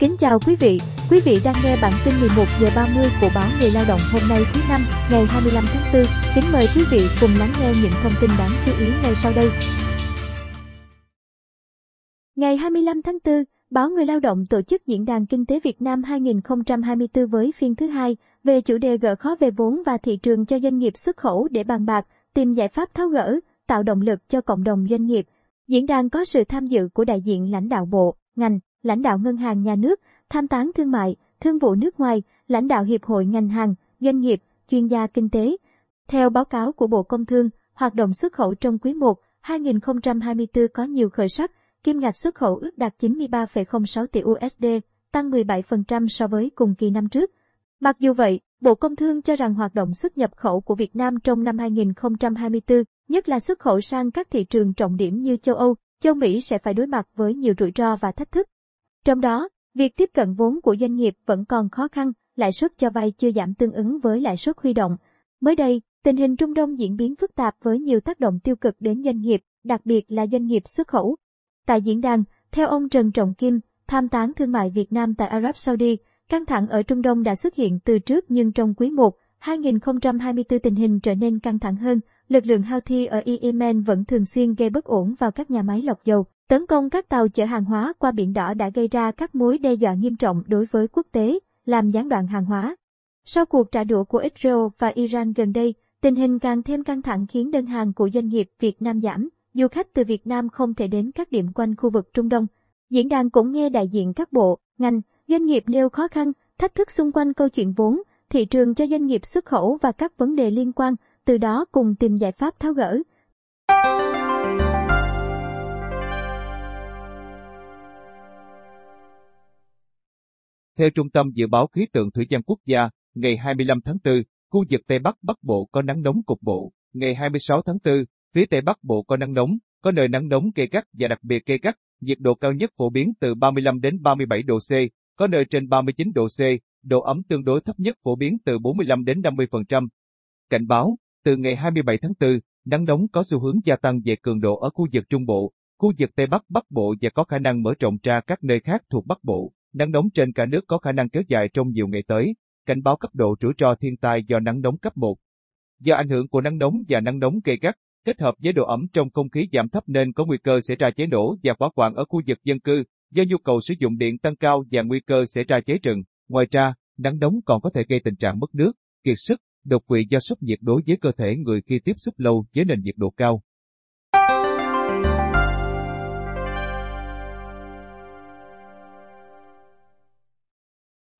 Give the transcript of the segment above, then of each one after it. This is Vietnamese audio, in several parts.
Kính chào quý vị, quý vị đang nghe bản tin 11 giờ 30 của báo Người Lao động hôm nay thứ năm, ngày 25 tháng 4. Kính mời quý vị cùng lắng nghe những thông tin đáng chú ý ngay sau đây. Ngày 25 tháng 4, báo Người Lao động tổ chức diễn đàn kinh tế Việt Nam 2024 với phiên thứ hai về chủ đề gỡ khó về vốn và thị trường cho doanh nghiệp xuất khẩu để bàn bạc, tìm giải pháp tháo gỡ, tạo động lực cho cộng đồng doanh nghiệp. Diễn đàn có sự tham dự của đại diện lãnh đạo bộ, ngành, lãnh đạo ngân hàng nhà nước, tham tán thương mại, thương vụ nước ngoài, lãnh đạo hiệp hội ngành hàng, doanh nghiệp, chuyên gia kinh tế. Theo báo cáo của Bộ Công Thương, hoạt động xuất khẩu trong quý 1 2024 có nhiều khởi sắc, kim ngạch xuất khẩu ước đạt 93,06 tỷ USD, tăng 17% so với cùng kỳ năm trước. Mặc dù vậy, Bộ Công Thương cho rằng hoạt động xuất nhập khẩu của Việt Nam trong năm 2024, nhất là xuất khẩu sang các thị trường trọng điểm như châu Âu, châu Mỹ sẽ phải đối mặt với nhiều rủi ro và thách thức. Trong đó, việc tiếp cận vốn của doanh nghiệp vẫn còn khó khăn, lãi suất cho vay chưa giảm tương ứng với lãi suất huy động. Mới đây, tình hình Trung Đông diễn biến phức tạp với nhiều tác động tiêu cực đến doanh nghiệp, đặc biệt là doanh nghiệp xuất khẩu. Tại diễn đàn, theo ông Trần Trọng Kim, tham tán thương mại Việt Nam tại Arab Saudi, căng thẳng ở Trung Đông đã xuất hiện từ trước nhưng trong quý 1, 2024 tình hình trở nên căng thẳng hơn. Lực lượng Houthi ở Yemen vẫn thường xuyên gây bất ổn vào các nhà máy lọc dầu. Tấn công các tàu chở hàng hóa qua Biển Đỏ đã gây ra các mối đe dọa nghiêm trọng đối với quốc tế, làm gián đoạn hàng hóa. Sau cuộc trả đũa của Israel và Iran gần đây, tình hình càng thêm căng thẳng khiến đơn hàng của doanh nghiệp Việt Nam giảm, du khách từ Việt Nam không thể đến các điểm quanh khu vực Trung Đông. Diễn đàn cũng nghe đại diện các bộ, ngành, doanh nghiệp nêu khó khăn, thách thức xung quanh câu chuyện vốn, thị trường cho doanh nghiệp xuất khẩu và các vấn đề liên quan, từ đó cùng tìm giải pháp tháo gỡ. Theo Trung tâm Dự báo Khí tượng Thủy văn Quốc gia, ngày 25 tháng 4, khu vực Tây Bắc Bắc Bộ có nắng nóng cục bộ. Ngày 26 tháng 4, phía Tây Bắc Bộ có nắng nóng, có nơi nắng nóng gây gắt và đặc biệt gây gắt. Nhiệt độ cao nhất phổ biến từ 35 đến 37 độ C, có nơi trên 39 độ C, độ ẩm tương đối thấp nhất phổ biến từ 45 đến 50%. Cảnh báo, từ ngày 27 tháng 4, nắng nóng có xu hướng gia tăng về cường độ ở khu vực Trung Bộ, khu vực Tây Bắc Bắc Bộ và có khả năng mở rộng ra các nơi khác thuộc Bắc Bộ. Nắng nóng trên cả nước có khả năng kéo dài trong nhiều ngày tới, cảnh báo cấp độ rủi ro thiên tai do nắng nóng cấp 1. Do ảnh hưởng của nắng nóng và nắng nóng gây gắt, kết hợp với độ ẩm trong không khí giảm thấp nên có nguy cơ xảy ra cháy nổ và hỏa hoạn ở khu vực dân cư do nhu cầu sử dụng điện tăng cao và nguy cơ xảy ra cháy rừng. Ngoài ra, nắng nóng còn có thể gây tình trạng mất nước, kiệt sức, đột quỵ do sốc nhiệt đối với cơ thể người khi tiếp xúc lâu với nền nhiệt độ cao.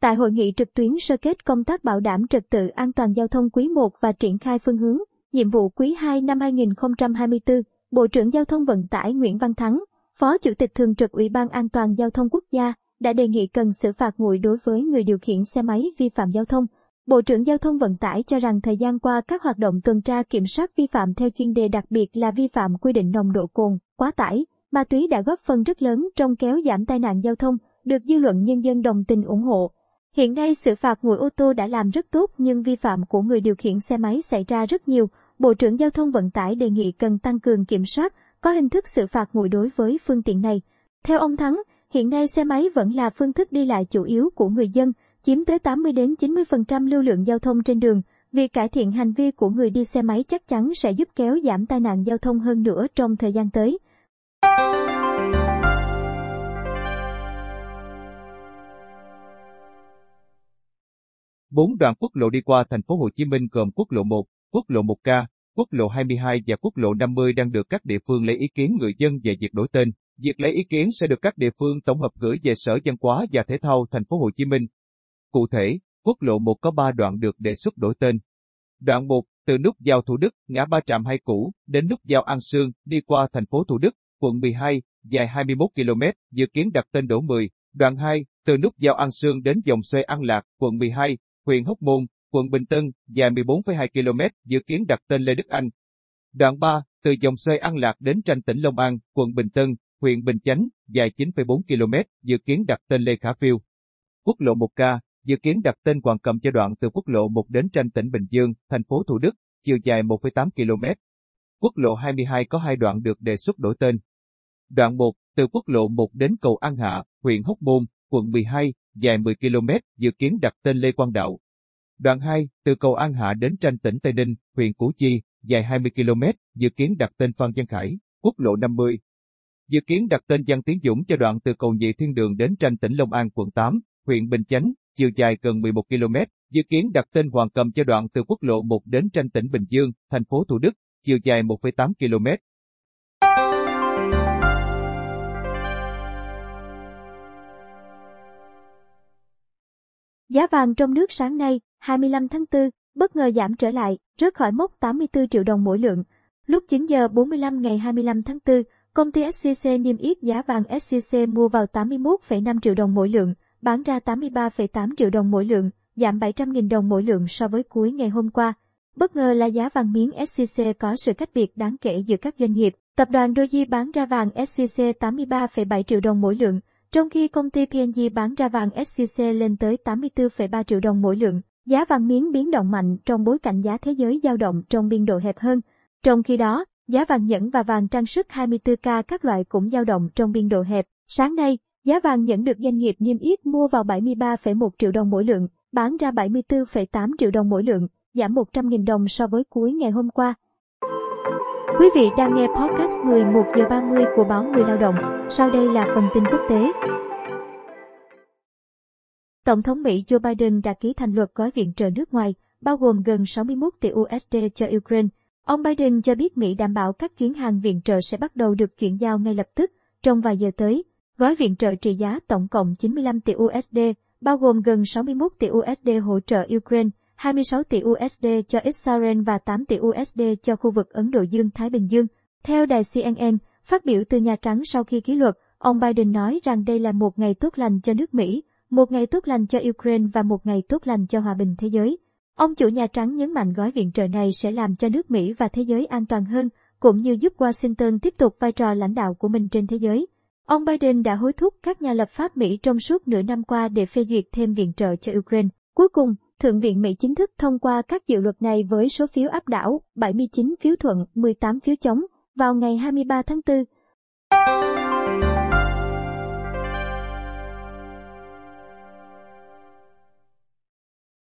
Tại hội nghị trực tuyến sơ kết công tác bảo đảm trật tự an toàn giao thông quý 1 và triển khai phương hướng, nhiệm vụ quý 2 năm 2024, Bộ trưởng Giao thông Vận tải Nguyễn Văn Thắng, Phó Chủ tịch Thường trực Ủy ban An toàn Giao thông Quốc gia, đã đề nghị cần xử phạt nguội đối với người điều khiển xe máy vi phạm giao thông. Bộ trưởng Giao thông Vận tải cho rằng thời gian qua các hoạt động tuần tra kiểm soát vi phạm theo chuyên đề đặc biệt là vi phạm quy định nồng độ cồn, quá tải, ma túy đã góp phần rất lớn trong kéo giảm tai nạn giao thông, được dư luận nhân dân đồng tình ủng hộ. Hiện nay sự phạt ngồi ô tô đã làm rất tốt nhưng vi phạm của người điều khiển xe máy xảy ra rất nhiều. Bộ trưởng Giao thông Vận tải đề nghị cần tăng cường kiểm soát, có hình thức xử phạt ngồi đối với phương tiện này. Theo ông Thắng, hiện nay xe máy vẫn là phương thức đi lại chủ yếu của người dân, chiếm tới 80 đến 90% lưu lượng giao thông trên đường. Việc cải thiện hành vi của người đi xe máy chắc chắn sẽ giúp kéo giảm tai nạn giao thông hơn nữa trong thời gian tới. Bốn đoạn quốc lộ đi qua thành phố Hồ Chí Minh gồm quốc lộ 1, quốc lộ 1K, quốc lộ 22 và quốc lộ 50 đang được các địa phương lấy ý kiến người dân về việc đổi tên. Việc lấy ý kiến sẽ được các địa phương tổng hợp gửi về Sở Văn hóa và Thể thao thành phố Hồ Chí Minh. Cụ thể, quốc lộ 1 có 3 đoạn được đề xuất đổi tên. Đoạn 1, từ nút giao Thủ Đức, ngã ba trạm hai cũ, đến nút giao An Sương, đi qua thành phố Thủ Đức, quận 12, dài 21 km, dự kiến đặt tên đổ 10. Đoạn 2, từ nút giao An Sương đến dòng xoay An Lạc, quận 12, huyện Hóc Môn, quận Bình Tân, dài 14,2 km, dự kiến đặt tên Lê Đức Anh. Đoạn 3, từ dòng xoay An Lạc đến tranh tỉnh Long An, quận Bình Tân, huyện Bình Chánh, dài 9,4 km, dự kiến đặt tên Lê Khả Phiêu. Quốc lộ 1K, dự kiến đặt tên Hoàng Cầm cho đoạn từ quốc lộ 1 đến tranh tỉnh Bình Dương, thành phố Thủ Đức, chiều dài 1,8 km. Quốc lộ 22 có hai đoạn được đề xuất đổi tên. Đoạn 1, từ quốc lộ 1 đến cầu An Hạ, huyện Hóc Môn, quận 12, dài 10 km, dự kiến đặt tên Lê Quang Đạo. Đoạn 2, từ cầu An Hạ đến tranh tỉnh Tây Ninh, huyện Củ Chi, dài 20 km, dự kiến đặt tên Phan Văn Khải, quốc lộ 50. Dự kiến đặt tên Giang Tiến Dũng cho đoạn từ cầu Nhị Thiên Đường đến tranh tỉnh Long An, quận 8, huyện Bình Chánh, chiều dài gần 11 km, dự kiến đặt tên Hoàng Cầm cho đoạn từ quốc lộ 1 đến tranh tỉnh Bình Dương, thành phố Thủ Đức, chiều dài 1,8 km, Giá vàng trong nước sáng nay, 25 tháng 4, bất ngờ giảm trở lại, rớt khỏi mốc 84 triệu đồng mỗi lượng. Lúc 9 giờ 45 ngày 25 tháng 4, công ty SCC niêm yết giá vàng SCC mua vào 81,5 triệu đồng mỗi lượng, bán ra 83,8 triệu đồng mỗi lượng, giảm 700.000 đồng mỗi lượng so với cuối ngày hôm qua. Bất ngờ là giá vàng miếng SCC có sự cách biệt đáng kể giữa các doanh nghiệp. Tập đoàn Doji bán ra vàng SCC 83,7 triệu đồng mỗi lượng, trong khi công ty PNG bán ra vàng SJC lên tới 84,3 triệu đồng mỗi lượng, giá vàng miếng biến động mạnh trong bối cảnh giá thế giới dao động trong biên độ hẹp hơn. Trong khi đó, giá vàng nhẫn và vàng trang sức 24K các loại cũng dao động trong biên độ hẹp. Sáng nay, giá vàng nhẫn được doanh nghiệp niêm yết mua vào 73,1 triệu đồng mỗi lượng, bán ra 74,8 triệu đồng mỗi lượng, giảm 100.000 đồng so với cuối ngày hôm qua. Quý vị đang nghe podcast 11 giờ 30 của báo Người Lao động. Sau đây là phần tin quốc tế. Tổng thống Mỹ Joe Biden đã ký thành luật gói viện trợ nước ngoài, bao gồm gần 61 tỷ USD cho Ukraine. Ông Biden cho biết Mỹ đảm bảo các chuyến hàng viện trợ sẽ bắt đầu được chuyển giao ngay lập tức, trong vài giờ tới. Gói viện trợ trị giá tổng cộng 95 tỷ USD, bao gồm gần 61 tỷ USD hỗ trợ Ukraine, 26 tỷ USD cho Israel và 8 tỷ USD cho khu vực Ấn Độ Dương-Thái Bình Dương. Theo đài CNN, Phát biểu từ Nhà Trắng sau khi ký luật, ông Biden nói rằng đây là một ngày tốt lành cho nước Mỹ, một ngày tốt lành cho Ukraine và một ngày tốt lành cho hòa bình thế giới. Ông chủ Nhà Trắng nhấn mạnh gói viện trợ này sẽ làm cho nước Mỹ và thế giới an toàn hơn, cũng như giúp Washington tiếp tục vai trò lãnh đạo của mình trên thế giới. Ông Biden đã hối thúc các nhà lập pháp Mỹ trong suốt nửa năm qua để phê duyệt thêm viện trợ cho Ukraine. Cuối cùng, Thượng viện Mỹ chính thức thông qua các dự luật này với số phiếu áp đảo 79 phiếu thuận, 18 phiếu chống, vào ngày 23 tháng 4.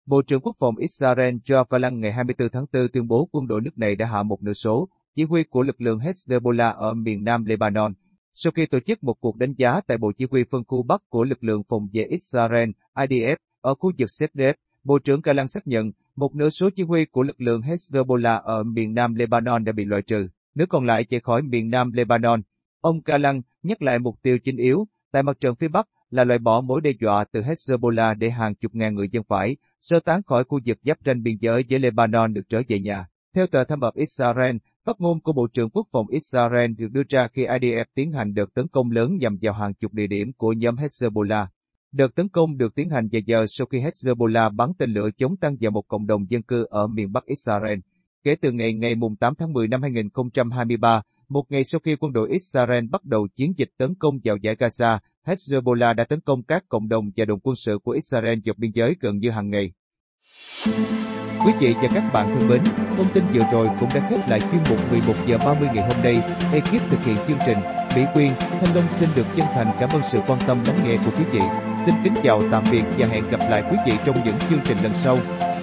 Bộ trưởng Quốc phòng Israel Joab Galan ngày 24 tháng 4 tuyên bố quân đội nước này đã hạ một nửa số chỉ huy của lực lượng Hezbollah ở miền nam Lebanon sau khi tổ chức một cuộc đánh giá tại Bộ Chỉ huy phân khu Bắc của lực lượng phòng vệ Israel IDF ở khu vực Sedef. Bộ trưởng Galan xác nhận một nửa số chỉ huy của lực lượng Hezbollah ở miền nam Lebanon đã bị loại trừ nước còn lại chạy khỏi miền nam Lebanon. Ông Kalan nhắc lại mục tiêu chính yếu tại mặt trận phía Bắc là loại bỏ mối đe dọa từ Hezbollah để hàng chục ngàn người dân phải sơ tán khỏi khu vực giáp ranh biên giới với Lebanon được trở về nhà. Theo tờ thăm mập Israel, phát ngôn của Bộ trưởng Quốc phòng Israel được đưa ra khi IDF tiến hành đợt tấn công lớn nhằm vào hàng chục địa điểm của nhóm Hezbollah. Đợt tấn công được tiến hành vài giờ sau khi Hezbollah bắn tên lửa chống tăng vào một cộng đồng dân cư ở miền Bắc Israel. Kể từ ngày ngày 8 tháng 10 năm 2023, một ngày sau khi quân đội Israel bắt đầu chiến dịch tấn công vào giải Gaza, Hezbollah đã tấn công các cộng đồng và đồn quân sự của Israel dọc biên giới gần như hàng ngày. Quý vị và các bạn thân mến, thông tin vừa rồi cũng đã khép lại chuyên mục 11 giờ 30 ngày hôm nay. Ekip thực hiện chương trình Mỹ Quyên, Thanh Long xin được chân thành cảm ơn sự quan tâm lắng nghe của quý vị. Xin kính chào tạm biệt và hẹn gặp lại quý vị trong những chương trình lần sau.